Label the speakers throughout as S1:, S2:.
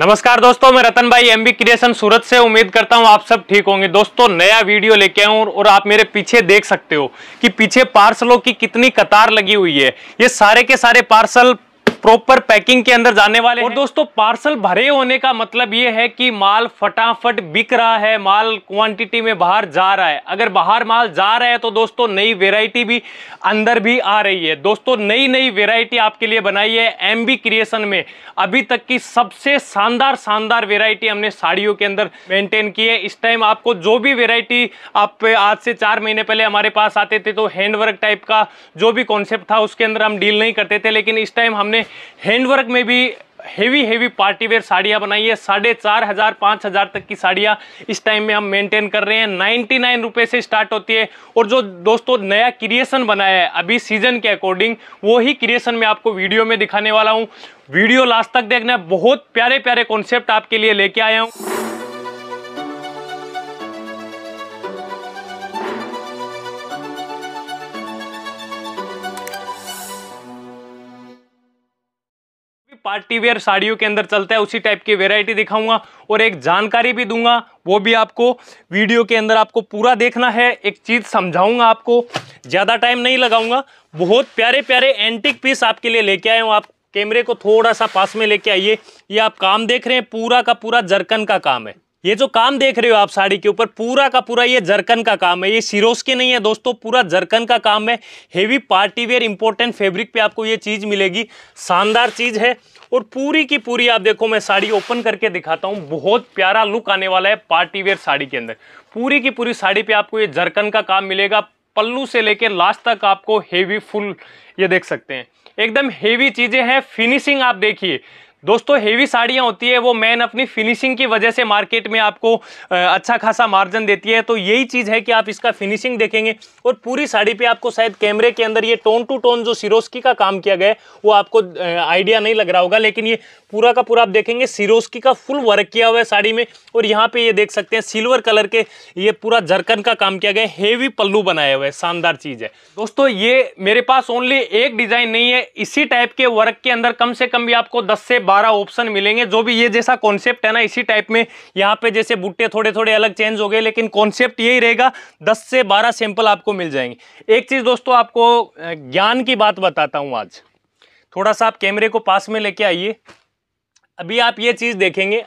S1: नमस्कार दोस्तों मैं रतन भाई एमबी क्रिएशन सूरत से उम्मीद करता हूं आप सब ठीक होंगे दोस्तों नया वीडियो लेके आऊ और आप मेरे पीछे देख सकते हो कि पीछे पार्सलों की कितनी कतार लगी हुई है ये सारे के सारे पार्सल प्रॉपर पैकिंग के अंदर जाने वाले और दोस्तों पार्सल भरे होने का मतलब ये है कि माल फटाफट बिक रहा है माल क्वांटिटी में बाहर जा रहा है अगर बाहर माल जा रहा है तो दोस्तों नई वेराइटी भी अंदर भी आ रही है दोस्तों नई नई वेरायटी आपके लिए बनाई है एम क्रिएशन में अभी तक की सबसे शानदार शानदार वेरायटी हमने साड़ियों के अंदर मेंटेन की है इस टाइम आपको जो भी वेरायटी आप आज से चार महीने पहले हमारे पास आते थे तो हैंडवर्क टाइप का जो भी कॉन्सेप्ट था उसके अंदर हम डील नहीं करते थे लेकिन इस टाइम हमने हैंडवर्क में भी हेवी हेवी वेयर साड़ियाँ बनाई है साढ़े चार हज़ार पाँच हज़ार तक की साड़ियाँ इस टाइम में हम मेंटेन कर रहे हैं नाइन्टी नाइन रुपये से स्टार्ट होती है और जो दोस्तों नया क्रिएशन बनाया है अभी सीजन के अकॉर्डिंग वो ही क्रिएशन मैं आपको वीडियो में दिखाने वाला हूँ वीडियो लास्ट तक देखना बहुत प्यारे प्यारे कॉन्सेप्ट आपके लिए लेके आया हूँ पार्टी वेयर साड़ियों के अंदर चलता है उसी टाइप की वेराइटी दिखाऊंगा और एक जानकारी भी दूंगा वो भी आपको वीडियो के अंदर आपको पूरा देखना है एक चीज़ समझाऊंगा आपको ज़्यादा टाइम नहीं लगाऊंगा बहुत प्यारे प्यारे एंटिक पीस आपके लिए लेके आए हूँ आप कैमरे को थोड़ा सा पास में लेके आइए ये आप काम देख रहे हैं पूरा का पूरा जरकन का काम है ये जो काम देख रहे हो आप साड़ी के ऊपर पूरा का पूरा ये जरकन का काम है ये सिरोस के नहीं है दोस्तों पूरा जरकन का काम है heavy party wear important fabric पे आपको ये चीज़ मिलेगी शानदार चीज़ है और पूरी की पूरी आप देखो मैं साड़ी ओपन करके दिखाता हूँ बहुत प्यारा लुक आने वाला है पार्टी वेयर साड़ी के अंदर पूरी की पूरी साड़ी पे आपको ये जरकन का काम मिलेगा पल्लू से लेकर लास्ट तक आपको हेवी फुल ये देख सकते हैं एकदम हेवी चीज़ें हैं फिनिशिंग आप देखिए दोस्तों हेवी साड़ियाँ होती है वो मैन अपनी फिनिशिंग की वजह से मार्केट में आपको अच्छा खासा मार्जिन देती है तो यही चीज़ है कि आप इसका फिनिशिंग देखेंगे और पूरी साड़ी पे आपको शायद कैमरे के अंदर ये टोन टू टोन जो सिरोस्की का काम किया गया है वो आपको आइडिया नहीं लग रहा होगा लेकिन ये पूरा का पूरा आप देखेंगे सिरोस्की का फुल वर्क किया हुआ है साड़ी में और यहाँ पर ये देख सकते हैं सिल्वर कलर के ये पूरा जरकन का काम किया गया है हेवी पल्लू बनाए हुए शानदार चीज़ है दोस्तों ये मेरे पास ओनली एक डिज़ाइन नहीं है इसी टाइप के वर्क के अंदर कम से कम भी आपको दस से बारह ऑप्शन मिलेंगे जो भी ये जैसा कॉन्सेप्ट है ना इसी टाइप में यहाँ पे जैसे बुट्टे थोड़े थोड़े अलग चेंज हो गए लेकिन कॉन्सेप्ट यही रहेगा दस से बारह सैंपल आपको मिल जाएंगे एक चीज़ दोस्तों आपको ज्ञान की बात बताता हूँ आज थोड़ा सा आप कैमरे को पास में लेके आइए अभी आप ये चीज़ देखेंगे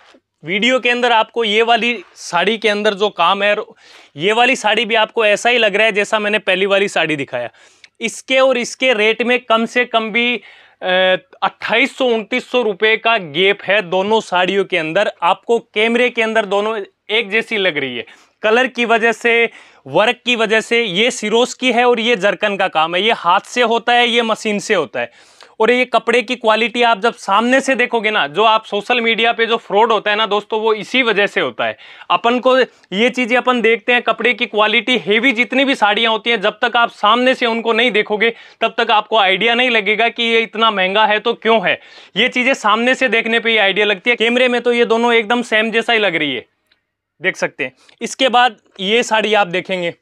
S1: वीडियो के अंदर आपको ये वाली साड़ी के अंदर जो काम है ये वाली साड़ी भी आपको ऐसा ही लग रहा है जैसा मैंने पहली वाली साड़ी दिखाया इसके और इसके रेट में कम से कम भी अट्ठाईस सौ उनतीस सौ रुपये का गेप है दोनों साड़ियों के अंदर आपको कैमरे के अंदर दोनों एक जैसी लग रही है कलर की वजह से वर्क की वजह से ये सिरोस की है और ये जरकन का काम है ये हाथ से होता है ये मशीन से होता है और ये कपड़े की क्वालिटी आप जब सामने से देखोगे ना जो आप सोशल मीडिया पे जो फ्रॉड होता है ना दोस्तों वो इसी वजह से होता है अपन को ये चीज़ें अपन देखते हैं कपड़े की क्वालिटी हेवी जितनी भी साड़ियां होती हैं जब तक आप सामने से उनको नहीं देखोगे तब तक आपको आइडिया नहीं लगेगा कि ये इतना महंगा है तो क्यों है ये चीज़ें सामने से देखने पर ही आइडिया लगती है कैमरे में तो ये दोनों एकदम सेम जैसा ही लग रही है देख सकते हैं इसके बाद ये साड़ी आप देखेंगे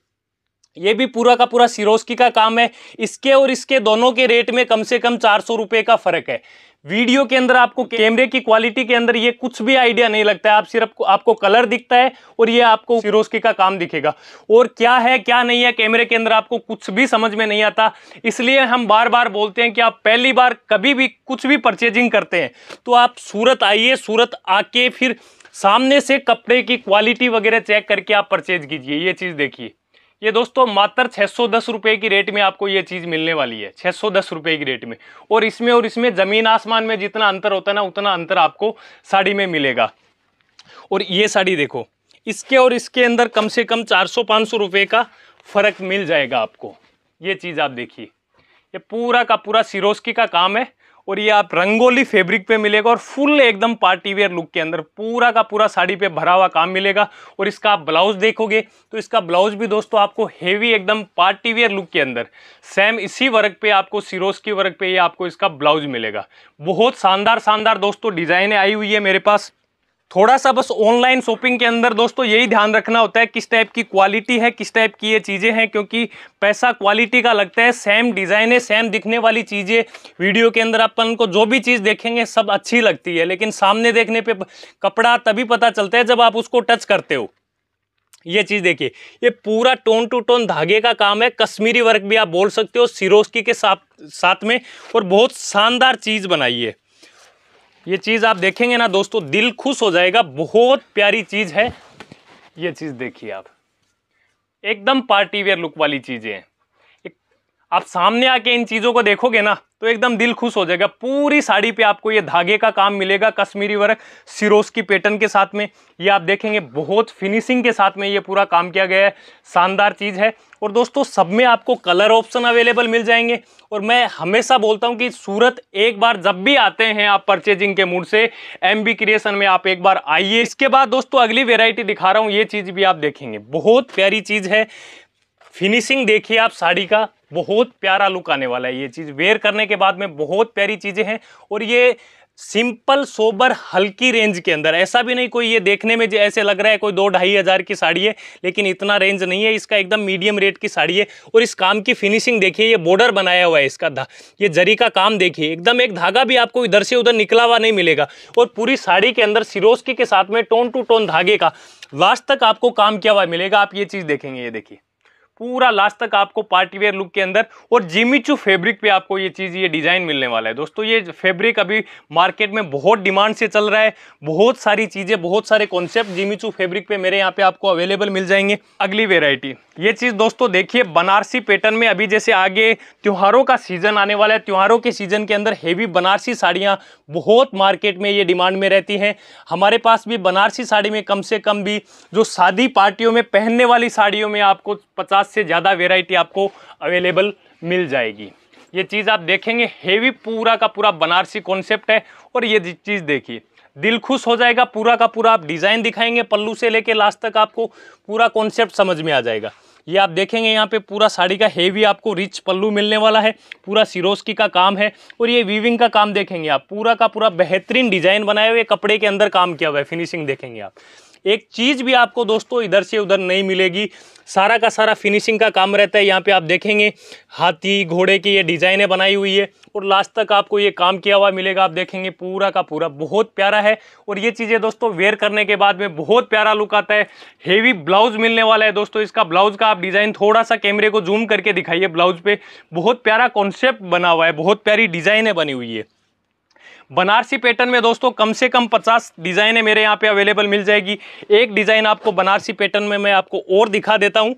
S1: ये भी पूरा का पूरा सिरोस्की का काम है इसके और इसके दोनों के रेट में कम से कम चार सौ रुपये का फर्क है वीडियो के अंदर आपको कैमरे की क्वालिटी के अंदर ये कुछ भी आइडिया नहीं लगता है आप सिर्फ आपको कलर दिखता है और ये आपको सिरोस्की का काम दिखेगा और क्या है क्या नहीं है कैमरे के अंदर आपको कुछ भी समझ में नहीं आता इसलिए हम बार बार बोलते हैं कि आप पहली बार कभी भी कुछ भी परचेजिंग करते हैं तो आप सूरत आइए सूरत आके फिर सामने से कपड़े की क्वालिटी वगैरह चेक करके आप परचेज कीजिए ये चीज़ देखिए ये दोस्तों मात्र छः सौ दस रुपये की रेट में आपको ये चीज़ मिलने वाली है छः सौ दस रुपये की रेट में और इसमें और इसमें ज़मीन आसमान में जितना अंतर होता है ना उतना अंतर आपको साड़ी में मिलेगा और ये साड़ी देखो इसके और इसके अंदर कम से कम चार सौ पाँच सौ रुपये का फ़र्क मिल जाएगा आपको ये चीज़ आप देखिए ये पूरा का पूरा सिरोस्की का काम है और ये आप रंगोली फैब्रिक पे मिलेगा और फुल एकदम पार्टी वेयर लुक के अंदर पूरा का पूरा साड़ी पे भरा हुआ काम मिलेगा और इसका आप ब्लाउज देखोगे तो इसका ब्लाउज भी दोस्तों आपको हेवी एकदम पार्टी वेयर लुक के अंदर सेम इसी वर्क पे आपको सिरोज की वर्क पे ये आपको इसका ब्लाउज मिलेगा बहुत शानदार शानदार दोस्तों डिजाइने आई हुई है मेरे पास थोड़ा सा बस ऑनलाइन शॉपिंग के अंदर दोस्तों यही ध्यान रखना होता है किस टाइप की क्वालिटी है किस टाइप की ये चीज़ें हैं क्योंकि पैसा क्वालिटी का लगता है सेम डिज़ाइन है सेम दिखने वाली चीज़ें वीडियो के अंदर अपन को जो भी चीज़ देखेंगे सब अच्छी लगती है लेकिन सामने देखने पे कपड़ा तभी पता चलता है जब आप उसको टच करते हो ये चीज़ देखिए ये पूरा टोन टू टोन धागे का काम है कश्मीरी वर्क भी आप बोल सकते हो सिरोस्की के साथ साथ में और बहुत शानदार चीज़ बनाई है ये चीज़ आप देखेंगे ना दोस्तों दिल खुश हो जाएगा बहुत प्यारी चीज़ है ये चीज़ देखिए आप एकदम पार्टी वेयर लुक वाली चीज़ें हैं आप सामने आके इन चीज़ों को देखोगे ना तो एकदम दिल खुश हो जाएगा पूरी साड़ी पे आपको ये धागे का काम मिलेगा कश्मीरी वर्क सिरोस की पैटर्न के साथ में ये आप देखेंगे बहुत फिनिशिंग के साथ में ये पूरा काम किया गया है शानदार चीज़ है और दोस्तों सब में आपको कलर ऑप्शन अवेलेबल मिल जाएंगे और मैं हमेशा बोलता हूँ कि सूरत एक बार जब भी आते हैं आप परचेजिंग के मूड से एम बी क्रिएशन में आप एक बार आइए इसके बाद दोस्तों अगली वेराइटी दिखा रहा हूँ ये चीज़ भी आप देखेंगे बहुत प्यारी चीज़ है फिनिशिंग देखिए आप साड़ी का बहुत प्यारा लुक आने वाला है ये चीज़ वेयर करने के बाद में बहुत प्यारी चीज़ें हैं और ये सिंपल सोबर हल्की रेंज के अंदर ऐसा भी नहीं कोई ये देखने में जो ऐसे लग रहा है कोई दो ढाई हज़ार की साड़ी है लेकिन इतना रेंज नहीं है इसका एकदम मीडियम रेट की साड़ी है और इस काम की फिनिशिंग देखिए ये बॉर्डर बनाया हुआ है इसका धा ये जरी का काम देखिए एकदम एक धागा भी आपको इधर से उधर निकला हुआ नहीं मिलेगा और पूरी साड़ी के अंदर सिरोस्की के साथ में टोन टू टोन धागे का लास्ट तक आपको काम किया हुआ मिलेगा आप ये चीज़ देखेंगे ये देखिए पूरा लास्ट तक आपको पार्टी वेयर लुक के अंदर और जिमीचू फैब्रिक पे आपको ये चीज़ ये डिज़ाइन मिलने वाला है दोस्तों ये फैब्रिक अभी मार्केट में बहुत डिमांड से चल रहा है बहुत सारी चीज़ें बहुत सारे कॉन्सेप्ट जिमीचू फैब्रिक पे मेरे यहाँ पे आपको अवेलेबल मिल जाएंगे अगली वेरायटी ये चीज़ दोस्तों देखिए बनारसी पैटर्न में अभी जैसे आगे त्योहारों का सीजन आने वाला है त्योहारों के सीजन के अंदर हैवी बनारसी साड़ियाँ बहुत मार्केट में ये डिमांड में रहती हैं हमारे पास भी बनारसी साड़ी में कम से कम भी जो शादी पार्टियों में पहनने वाली साड़ियों में आपको पचास से ज़्यादा वेराइटी आपको अवेलेबल मिल जाएगी ये चीज़ आप देखेंगे हेवी पूरा का पूरा बनारसी कॉन्सेप्ट है और ये चीज़ देखिए दिल खुश हो जाएगा पूरा का पूरा आप डिज़ाइन दिखाएंगे पल्लू से लेके लास्ट तक आपको पूरा कॉन्सेप्ट समझ में आ जाएगा ये आप देखेंगे यहाँ पे पूरा साड़ी का हेवी आपको रिच पल्लू मिलने वाला है पूरा सिरोस्की का काम है और ये वीविंग का काम देखेंगे आप पूरा का पूरा बेहतरीन डिज़ाइन बनाए हुए कपड़े के अंदर काम किया हुआ है फिनिशिंग देखेंगे आप एक चीज़ भी आपको दोस्तों इधर से उधर नहीं मिलेगी सारा का सारा फिनिशिंग का काम रहता है यहाँ पे आप देखेंगे हाथी घोड़े की ये डिज़ाइनें बनाई हुई है और लास्ट तक आपको ये काम किया हुआ मिलेगा आप देखेंगे पूरा का पूरा बहुत प्यारा है और ये चीज़ें दोस्तों वेयर करने के बाद में बहुत प्यारा लुक आता है हेवी ब्लाउज मिलने वाला है दोस्तों इसका ब्लाउज का आप डिज़ाइन थोड़ा सा कैमरे को जूम करके दिखाइए ब्लाउज पर बहुत प्यारा कॉन्सेप्ट बना हुआ है बहुत प्यारी डिज़ाइनें बनी हुई है बनारसी पैटर्न में दोस्तों कम से कम पचास डिज़ाइनें मेरे यहाँ पे अवेलेबल मिल जाएगी एक डिज़ाइन आपको बनारसी पैटर्न में मैं आपको और दिखा देता हूँ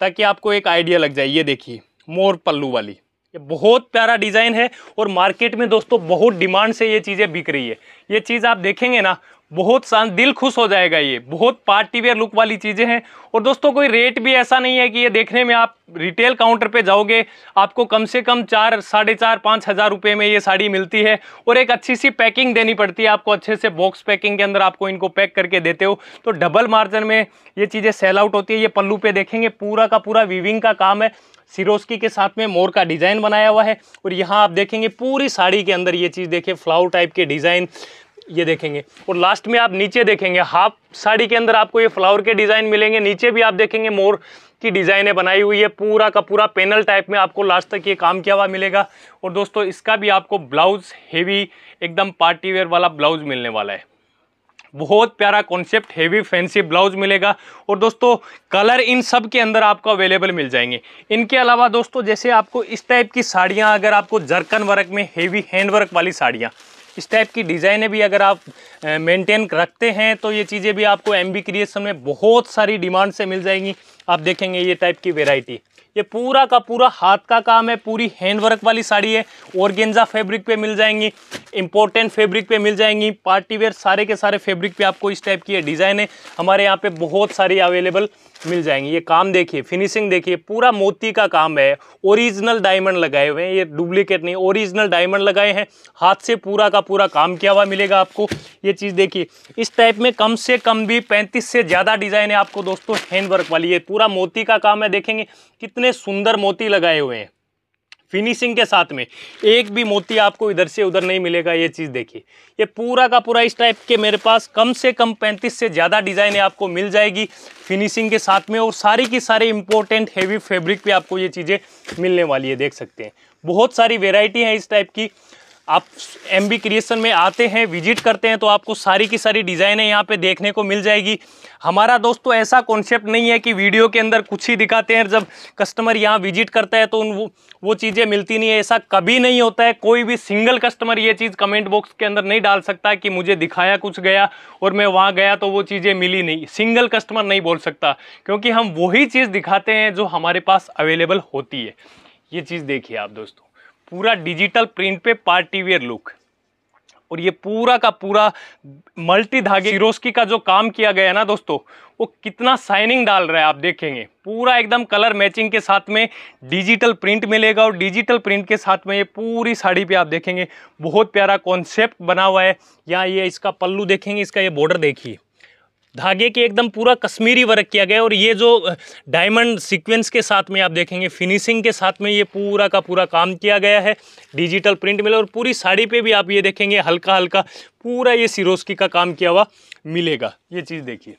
S1: ताकि आपको एक आइडिया लग जाए ये देखिए मोर पल्लू वाली ये बहुत प्यारा डिज़ाइन है और मार्केट में दोस्तों बहुत डिमांड से ये चीज़ें बिक रही है ये चीज़ आप देखेंगे ना बहुत शांत दिल खुश हो जाएगा ये बहुत पार्टी वेयर लुक वाली चीज़ें हैं और दोस्तों कोई रेट भी ऐसा नहीं है कि ये देखने में आप रिटेल काउंटर पे जाओगे आपको कम से कम चार साढ़े चार पाँच हज़ार रुपये में ये साड़ी मिलती है और एक अच्छी सी पैकिंग देनी पड़ती है आपको अच्छे से बॉक्स पैकिंग के अंदर आपको इनको पैक करके देते हो तो डबल मार्जिन में ये चीज़ें सेल आउट होती है ये पल्लू पर देखेंगे पूरा का पूरा वीविंग का काम है सिरोस्की के साथ में मोर का डिज़ाइन बनाया हुआ है और यहाँ आप देखेंगे पूरी साड़ी के अंदर ये चीज़ देखिए फ्लावर टाइप के डिज़ाइन ये देखेंगे और लास्ट में आप नीचे देखेंगे हाफ साड़ी के अंदर आपको ये फ्लावर के डिज़ाइन मिलेंगे नीचे भी आप देखेंगे मोर की डिज़ाइनें बनाई हुई है पूरा का पूरा पैनल टाइप में आपको लास्ट तक ये काम किया हुआ मिलेगा और दोस्तों इसका भी आपको ब्लाउज़ हेवी एकदम पार्टी वेयर वाला ब्लाउज़ मिलने वाला है बहुत प्यारा कॉन्सेप्ट हेवी फैंसी ब्लाउज मिलेगा और दोस्तों कलर इन सब के अंदर आपको अवेलेबल मिल जाएंगे इनके अलावा दोस्तों जैसे आपको इस टाइप की साड़ियाँ अगर आपको जरकन वर्क में हेवी हैंड वर्क वाली साड़ियाँ इस टाइप की डिज़ाइनें भी अगर आप मेंटेन रखते हैं तो ये चीज़ें भी आपको एम क्रिएशन में बहुत सारी डिमांड से मिल जाएंगी आप देखेंगे ये टाइप की वेराइटी ये पूरा का पूरा हाथ का काम है पूरी हैंड वर्क वाली साड़ी है ऑर्गेंजा फैब्रिक पे मिल जाएंगी इंपॉर्टेंट फैब्रिक पे मिल जाएंगी पार्टी वेयर सारे के सारे फैब्रिक पे आपको इस टाइप की डिज़ाइन है हमारे यहाँ पे बहुत सारी अवेलेबल मिल जाएंगी ये काम देखिए फिनिशिंग देखिए पूरा मोती का काम है ओरिजिनल डायमंड लगाए हुए हैं ये डुप्लीकेट नहीं ओरिजिनल डायमंड लगाए हैं हाथ से पूरा का पूरा काम किया हुआ मिलेगा आपको ये चीज़ देखिए इस टाइप में कम से कम भी पैंतीस से ज़्यादा डिज़ाइन है आपको दोस्तों हैंड वर्क वाली है पूरा मोती का काम है देखेंगे कितने सुंदर मोती लगाए हुए हैं फिनिशिंग के साथ में एक भी मोती आपको इधर से उधर नहीं मिलेगा ये चीज़ देखिए ये पूरा का पूरा इस टाइप के मेरे पास कम से कम 35 से ज़्यादा डिज़ाइनें आपको मिल जाएगी फिनिशिंग के साथ में और सारी की सारी इंपॉर्टेंट हैवी फैब्रिक पे आपको ये चीज़ें मिलने वाली है देख सकते हैं बहुत सारी वेराइटी हैं इस टाइप की आप एम बी क्रिएसन में आते हैं विजिट करते हैं तो आपको सारी की सारी डिज़ाइनें यहाँ पे देखने को मिल जाएगी हमारा दोस्तों ऐसा कॉन्सेप्ट नहीं है कि वीडियो के अंदर कुछ ही दिखाते हैं जब कस्टमर यहाँ विजिट करता है तो उन वो, वो चीज़ें मिलती नहीं है ऐसा कभी नहीं होता है कोई भी सिंगल कस्टमर ये चीज़ कमेंट बॉक्स के अंदर नहीं डाल सकता कि मुझे दिखाया कुछ गया और मैं वहाँ गया तो वो चीज़ें मिली नहीं सिंगल कस्टमर नहीं बोल सकता क्योंकि हम वही चीज़ दिखाते हैं जो हमारे पास अवेलेबल होती है ये चीज़ देखिए आप दोस्तों पूरा डिजिटल प्रिंट पे पार्टी वेयर लुक और ये पूरा का पूरा मल्टी धागे सिरोस्की का जो काम किया गया है ना दोस्तों वो कितना साइनिंग डाल रहा है आप देखेंगे पूरा एकदम कलर मैचिंग के साथ में डिजिटल प्रिंट मिलेगा और डिजिटल प्रिंट के साथ में ये पूरी साड़ी पे आप देखेंगे बहुत प्यारा कॉन्सेप्ट बना हुआ है यहाँ ये इसका पल्लू देखेंगे इसका ये बॉर्डर देखिए धागे के एकदम पूरा कश्मीरी वर्क किया गया और ये जो डायमंड सीक्वेंस के साथ में आप देखेंगे फिनिशिंग के साथ में ये पूरा का पूरा काम किया गया है डिजिटल प्रिंट मिला और पूरी साड़ी पे भी आप ये देखेंगे हल्का हल्का पूरा ये सिरोस्की का काम किया हुआ मिलेगा ये चीज़ देखिए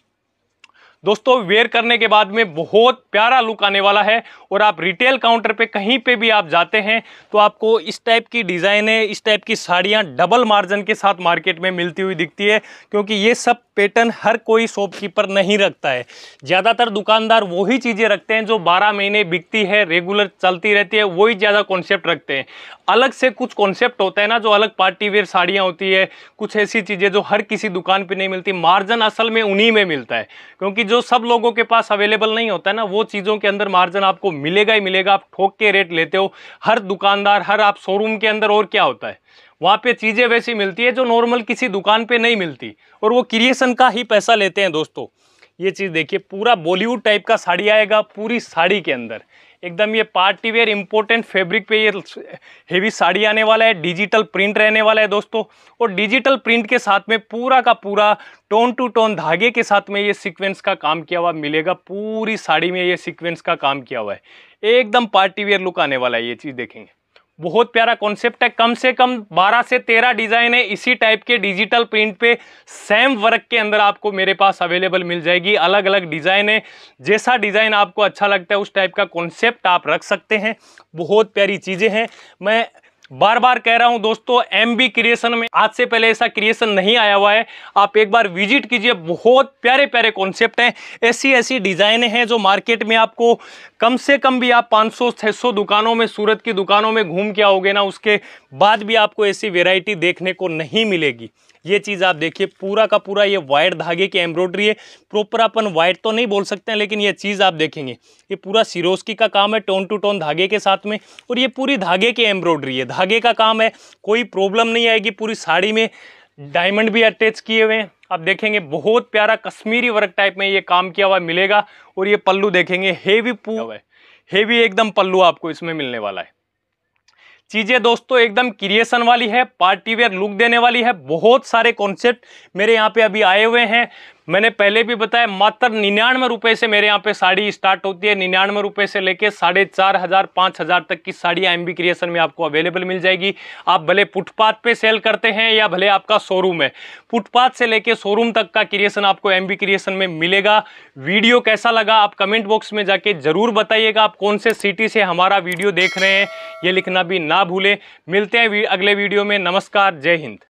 S1: दोस्तों वेयर करने के बाद में बहुत प्यारा लुक आने वाला है और आप रिटेल काउंटर पे कहीं पे भी आप जाते हैं तो आपको इस टाइप की डिज़ाइनें इस टाइप की साड़ियाँ डबल मार्जिन के साथ मार्केट में मिलती हुई दिखती है क्योंकि ये सब पैटर्न हर कोई शॉपकीपर नहीं रखता है ज़्यादातर दुकानदार वही चीज़ें रखते हैं जो बारह महीने बिकती है रेगुलर चलती रहती है वही ज़्यादा कॉन्सेप्ट रखते हैं अलग से कुछ कॉन्सेप्ट होता है ना जो अलग पार्टी वेयर साड़ियाँ होती है कुछ ऐसी चीज़ें जो हर किसी दुकान पर नहीं मिलती मार्जन असल में उन्हीं में मिलता है क्योंकि जो जो सब लोगों के पास अवेलेबल नहीं होता है ना वो चीज़ों के अंदर मार्जिन आपको मिलेगा ही मिलेगा आप ठोक के रेट लेते हो हर दुकानदार हर आप शोरूम के अंदर और क्या होता है वहाँ पे चीज़ें वैसी मिलती है जो नॉर्मल किसी दुकान पे नहीं मिलती और वो क्रिएशन का ही पैसा लेते हैं दोस्तों ये चीज़ देखिए पूरा बॉलीवुड टाइप का साड़ी आएगा पूरी साड़ी के अंदर एकदम ये पार्टी वेयर इम्पोर्टेंट फैब्रिक पे ये हेवी साड़ी आने वाला है डिजिटल प्रिंट रहने वाला है दोस्तों और डिजिटल प्रिंट के साथ में पूरा का पूरा टोन टू टोन धागे के साथ में ये सीक्वेंस का काम किया हुआ मिलेगा पूरी साड़ी में ये सीक्वेंस का काम किया हुआ है एकदम पार्टी वेयर लुक आने वाला है ये चीज़ देखेंगे बहुत प्यारा कॉन्सेप्ट है कम से कम 12 से 13 डिज़ाइन है इसी टाइप के डिजिटल प्रिंट पे सेम वर्क के अंदर आपको मेरे पास अवेलेबल मिल जाएगी अलग अलग डिज़ाइन है जैसा डिज़ाइन आपको अच्छा लगता है उस टाइप का कॉन्सेप्ट आप रख सकते हैं बहुत प्यारी चीज़ें हैं मैं बार बार कह रहा हूं दोस्तों एम बी क्रिएशन में आज से पहले ऐसा क्रिएशन नहीं आया हुआ है आप एक बार विजिट कीजिए बहुत प्यारे प्यारे कॉन्सेप्ट हैं ऐसी ऐसी डिज़ाइन हैं जो मार्केट में आपको कम से कम भी आप 500-600 दुकानों में सूरत की दुकानों में घूम के आओगे ना उसके बाद भी आपको ऐसी वेराइटी देखने को नहीं मिलेगी ये चीज़ आप देखिए पूरा का पूरा ये वाइट धागे की एम्ब्रॉयडरी है प्रॉपर अपन वाइट तो नहीं बोल सकते हैं लेकिन ये चीज़ आप देखेंगे ये पूरा सिरोस्की का काम है टोन टू टोन धागे के साथ में और ये पूरी धागे की एम्ब्रॉयडरी है धागे का काम है कोई प्रॉब्लम नहीं आएगी पूरी साड़ी में डायमंड भी अटैच किए हुए हैं आप देखेंगे बहुत प्यारा कश्मीरी वर्क टाइप में ये काम किया हुआ मिलेगा और ये पल्लू देखेंगे हेवी पू हेवी एकदम पल्लू आपको इसमें मिलने वाला है चीज़ें दोस्तों एकदम क्रिएशन वाली है पार्टी वेयर लुक देने वाली है बहुत सारे कॉन्सेप्ट मेरे यहाँ पे अभी आए हुए हैं मैंने पहले भी बताया मात्र निन्यानवे रुपये से मेरे यहाँ पे साड़ी स्टार्ट होती है निन्यानवे रुपये से लेके साढ़े चार हज़ार पाँच हज़ार तक की साड़ियाँ एम क्रिएशन में आपको अवेलेबल मिल जाएगी आप भले फुटपाथ पे सेल करते हैं या भले आपका शोरूम है फुटपाथ से लेके शोरूम तक का क्रिएशन आपको एम क्रिएशन में मिलेगा वीडियो कैसा लगा आप कमेंट बॉक्स में जाके ज़रूर बताइएगा आप कौन से सिटी से हमारा वीडियो देख रहे हैं ये लिखना भी ना भूलें मिलते हैं अगले वीडियो में नमस्कार जय हिंद